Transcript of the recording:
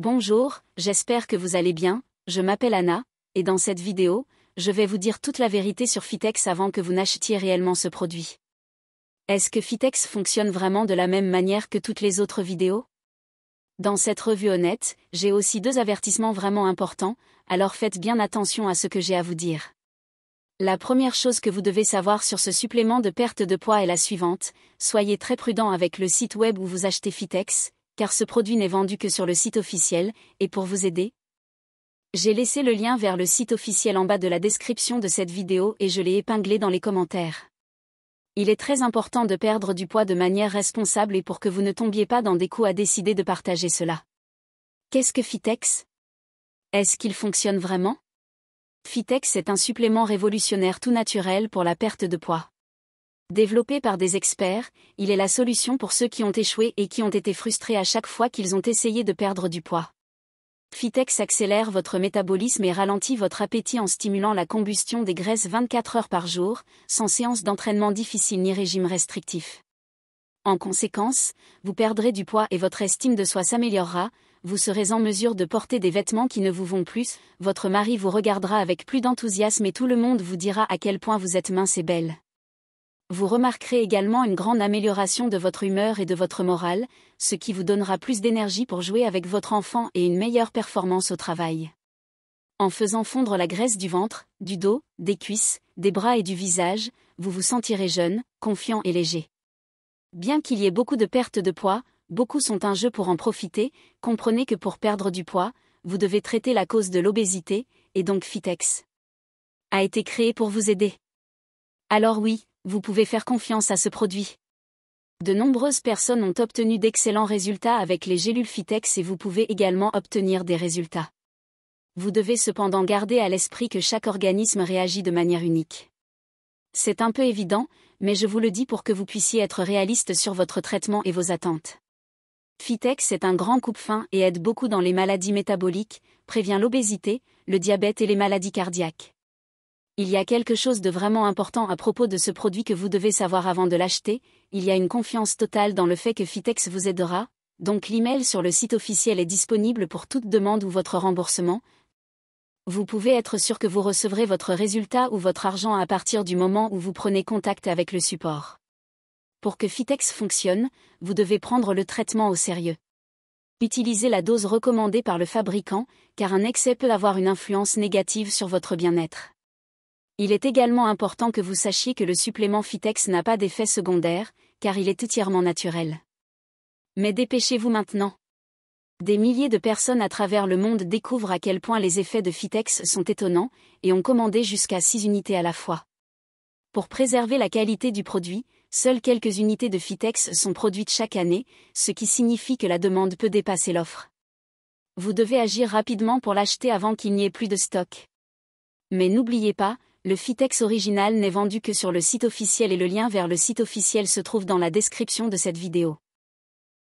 Bonjour, j'espère que vous allez bien, je m'appelle Anna, et dans cette vidéo, je vais vous dire toute la vérité sur Fitex avant que vous n'achetiez réellement ce produit. Est-ce que Fitex fonctionne vraiment de la même manière que toutes les autres vidéos Dans cette revue honnête, j'ai aussi deux avertissements vraiment importants, alors faites bien attention à ce que j'ai à vous dire. La première chose que vous devez savoir sur ce supplément de perte de poids est la suivante, soyez très prudent avec le site web où vous achetez Fitex, car ce produit n'est vendu que sur le site officiel, et pour vous aider, j'ai laissé le lien vers le site officiel en bas de la description de cette vidéo et je l'ai épinglé dans les commentaires. Il est très important de perdre du poids de manière responsable et pour que vous ne tombiez pas dans des coups à décider de partager cela. Qu'est-ce que Fitex Est-ce qu'il fonctionne vraiment Fitex est un supplément révolutionnaire tout naturel pour la perte de poids. Développé par des experts, il est la solution pour ceux qui ont échoué et qui ont été frustrés à chaque fois qu'ils ont essayé de perdre du poids. Fitex accélère votre métabolisme et ralentit votre appétit en stimulant la combustion des graisses 24 heures par jour, sans séance d'entraînement difficile ni régime restrictif. En conséquence, vous perdrez du poids et votre estime de soi s'améliorera, vous serez en mesure de porter des vêtements qui ne vous vont plus, votre mari vous regardera avec plus d'enthousiasme et tout le monde vous dira à quel point vous êtes mince et belle. Vous remarquerez également une grande amélioration de votre humeur et de votre morale, ce qui vous donnera plus d'énergie pour jouer avec votre enfant et une meilleure performance au travail. En faisant fondre la graisse du ventre, du dos, des cuisses, des bras et du visage, vous vous sentirez jeune, confiant et léger. Bien qu'il y ait beaucoup de pertes de poids, beaucoup sont un jeu pour en profiter, comprenez que pour perdre du poids, vous devez traiter la cause de l'obésité, et donc Fitex a été créé pour vous aider. Alors oui, vous pouvez faire confiance à ce produit. De nombreuses personnes ont obtenu d'excellents résultats avec les gélules Fitex et vous pouvez également obtenir des résultats. Vous devez cependant garder à l'esprit que chaque organisme réagit de manière unique. C'est un peu évident, mais je vous le dis pour que vous puissiez être réaliste sur votre traitement et vos attentes. Fitex est un grand coupe-fin et aide beaucoup dans les maladies métaboliques, prévient l'obésité, le diabète et les maladies cardiaques. Il y a quelque chose de vraiment important à propos de ce produit que vous devez savoir avant de l'acheter, il y a une confiance totale dans le fait que Fitex vous aidera, donc l'email sur le site officiel est disponible pour toute demande ou votre remboursement. Vous pouvez être sûr que vous recevrez votre résultat ou votre argent à partir du moment où vous prenez contact avec le support. Pour que Fitex fonctionne, vous devez prendre le traitement au sérieux. Utilisez la dose recommandée par le fabricant, car un excès peut avoir une influence négative sur votre bien-être. Il est également important que vous sachiez que le supplément Fitex n'a pas d'effet secondaire, car il est entièrement naturel. Mais dépêchez-vous maintenant. Des milliers de personnes à travers le monde découvrent à quel point les effets de Fitex sont étonnants et ont commandé jusqu'à 6 unités à la fois. Pour préserver la qualité du produit, seules quelques unités de Fitex sont produites chaque année, ce qui signifie que la demande peut dépasser l'offre. Vous devez agir rapidement pour l'acheter avant qu'il n'y ait plus de stock. Mais n'oubliez pas, le Fitex original n'est vendu que sur le site officiel et le lien vers le site officiel se trouve dans la description de cette vidéo.